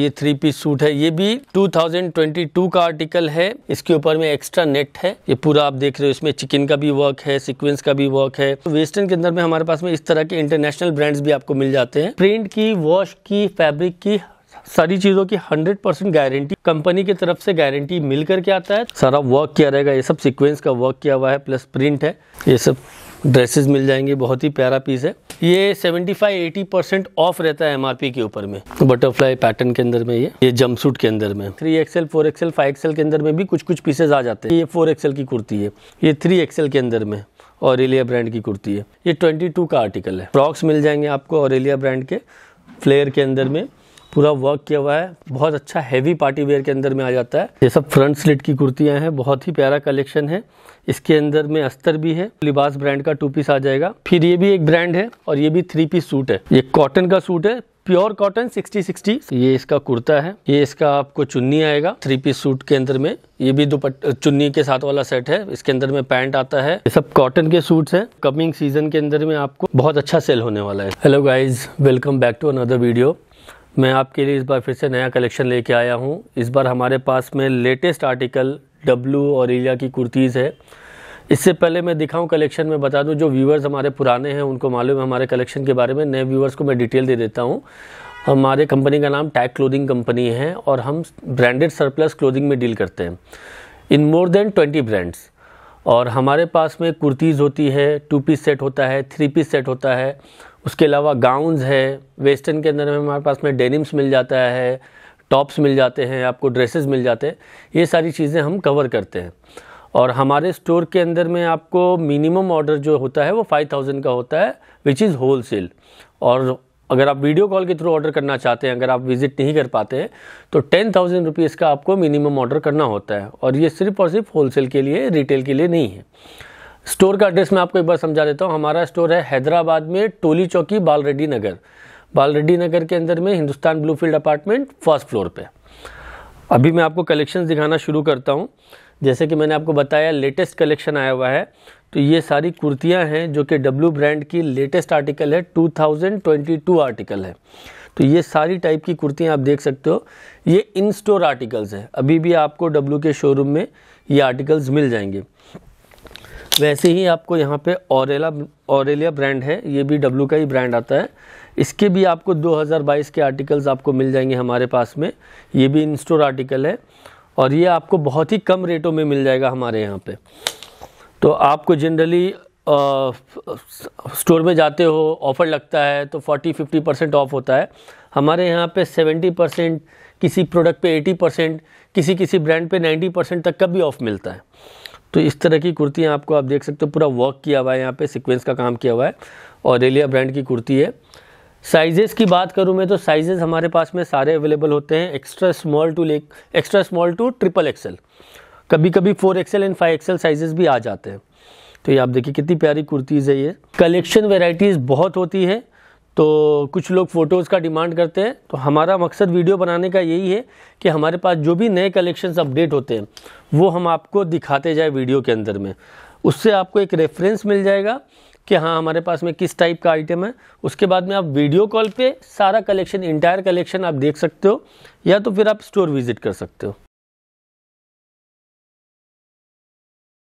ये three piece suit है ये भी 2022 का आर्टिकल है इसके ऊपर में एक्स्ट्रा नेट है ये पूरा आप देख रहे हो इसमें चिकन का भी वर्क है सीक्वेंस का भी वर्क है वेस्टर्न तो के अंदर में हमारे पास में इस तरह के इंटरनेशनल ब्रांड्स भी आपको मिल जाते हैं प्रिंट की वॉश की फैब्रिक की सारी चीज़ों की 100 परसेंट गारंटी कंपनी की तरफ से गारंटी मिल करके आता है सारा वर्क किया रहेगा ये सब सिक्वेंस का वर्क किया हुआ है प्लस प्रिंट है ये सब ड्रेसेस मिल जाएंगे बहुत ही प्यारा पीस है ये 75-80 परसेंट ऑफ रहता है एमआरपी के ऊपर में तो बटरफ्लाई पैटर्न के अंदर में ये ये सूट के अंदर में three XL four XL five XL के अंदर में भी कुछ कुछ पीसेज आ जाते हैं ये फोर एक्सएल की कुर्ती है ये थ्री एक्सएल के अंदर में और एलिया ब्रांड की कुर्ती है ये ट्वेंटी का आर्टिकल है फ्रॉक्स मिल जाएंगे आपको और ब्रांड के फ्लेयर के अंदर में पूरा वर्क किया हुआ है बहुत अच्छा हैवी पार्टी वेयर के अंदर में आ जाता है ये सब फ्रंट स्लिट की कुर्तियां हैं बहुत ही प्यारा कलेक्शन है इसके अंदर में अस्तर भी है लिबास ब्रांड का टू पीस आ जाएगा फिर ये भी एक ब्रांड है और ये भी थ्री पीस सूट है ये कॉटन का सूट है प्योर कॉटन 60 60 ये इसका कुर्ता है ये इसका आपको चुन्नी आएगा थ्री पीस सूट के अंदर में ये भी दुपट चुन्नी के साथ वाला सेट है इसके अंदर में पैंट आता है ये सब कॉटन के सूट्स हैं कमिंग सीजन के अंदर में आपको बहुत अच्छा सेल होने वाला है hello guys welcome back to another video मैं आपके लिए इस बार फिर से नया कलेक्शन लेके आया हूँ इस बार हमारे पास में लेटेस्ट आर्टिकल डब्लू और इलिया की कुर्तीज़ है इससे पहले मैं दिखाऊं कलेक्शन में बता दूं जो व्यूवर्स हमारे पुराने हैं उनको मालूम है हमारे कलेक्शन के बारे में नए व्यूवर्स को मैं डिटेल दे देता हूं हमारे कंपनी का नाम टैग क्लोथिंग कंपनी है और हम ब्रांडेड सरप्लस क्लोथिंग में डील करते हैं in more than twenty brands और हमारे पास में कुर्तीज़ होती है टू पीस सेट होता है थ्री पीस सेट होता है उसके अलावा गाउन्स है वेस्टर्न के अंदर में हमारे पास में डेनिम्स मिल जाता है टॉप्स मिल जाते हैं आपको ड्रेसेस मिल जाते हैं ये सारी चीज़ें हम कवर करते हैं और हमारे स्टोर के अंदर में आपको मिनिमम ऑर्डर जो होता है वो फाइव थाउजेंड का होता है विच इज़ होल सेल और अगर आप वीडियो कॉल के थ्रू ऑर्डर करना चाहते हैं अगर आप विज़िट नहीं कर पाते हैं तो टेन थाउजेंड रुपीज़ का आपको मिनिमम ऑर्डर करना होता है और ये सिर्फ और सिर्फ होलसेल के लिए रिटेल के लिए नहीं है स्टोर का एड्रेस मैं आपको एक बार समझा देता हूँ हमारा स्टोर है हैदराबाद में टोली चौकी बाल रेड्डी नगर बाल रेड्डी नगर के अंदर में Hindustan Bluefield apartment first floor पे अभी मैं आपको कलेक्शंस दिखाना शुरू करता हूँ जैसे कि मैंने आपको बताया लेटेस्ट कलेक्शन आया हुआ है तो ये सारी कुर्तियाँ हैं जो कि डब्ल्यू ब्रांड की लेटेस्ट आर्टिकल है टू आर्टिकल है तो ये सारी टाइप की कुर्तियाँ आप देख सकते हो ये इन स्टोर आर्टिकल्स हैं अभी भी आपको डब्ल्यू के शोरूम में ये आर्टिकल्स मिल जाएंगे वैसे ही आपको यहाँ पे औरला औरलिया ब्रांड है ये भी डब्लू का ही ब्रांड आता है इसके भी आपको 2022 के आर्टिकल्स आपको मिल जाएंगे हमारे पास में ये भी इन स्टोर आर्टिकल है और ये आपको बहुत ही कम रेटों में मिल जाएगा हमारे यहाँ पे तो आपको जनरली स्टोर में जाते हो ऑफ़र लगता है तो 40-50 परसेंट ऑफ होता है हमारे यहाँ पे 70 परसेंट किसी प्रोडक्ट पे 80 परसेंट किसी किसी ब्रांड पे 90 परसेंट तक का भी ऑफ़ मिलता है तो इस तरह की कुर्तियाँ आपको आप देख सकते हो पूरा वर्क किया हुआ है यहाँ पे सीक्वेंस का काम किया हुआ है और रेलिया ब्रांड की कुर्ती है साइजेस की बात करूँ मैं तो साइजेस हमारे पास में सारे अवेलेबल होते हैं एक्स्ट्रा स्मॉल टू ले extra small to triple XL कभी कभी four XL and five XL sizes भी आ जाते हैं तो ये आप देखिए कितनी प्यारी कुर्तीज़ है ये कलेक्शन वेराइटीज़ बहुत होती है तो कुछ लोग फ़ोटोज़ का डिमांड करते हैं तो हमारा मकसद वीडियो बनाने का यही है कि हमारे पास जो भी नए कलेक्शंस अपडेट होते हैं वो हम आपको दिखाते जाए वीडियो के अंदर में उससे आपको एक रेफरेंस मिल जाएगा कि हाँ हमारे पास में किस टाइप का आइटम है उसके बाद में आप वीडियो कॉल पे सारा कलेक्शन इंटायर कलेक्शन आप देख सकते हो या तो फिर आप स्टोर विज़िट कर सकते हो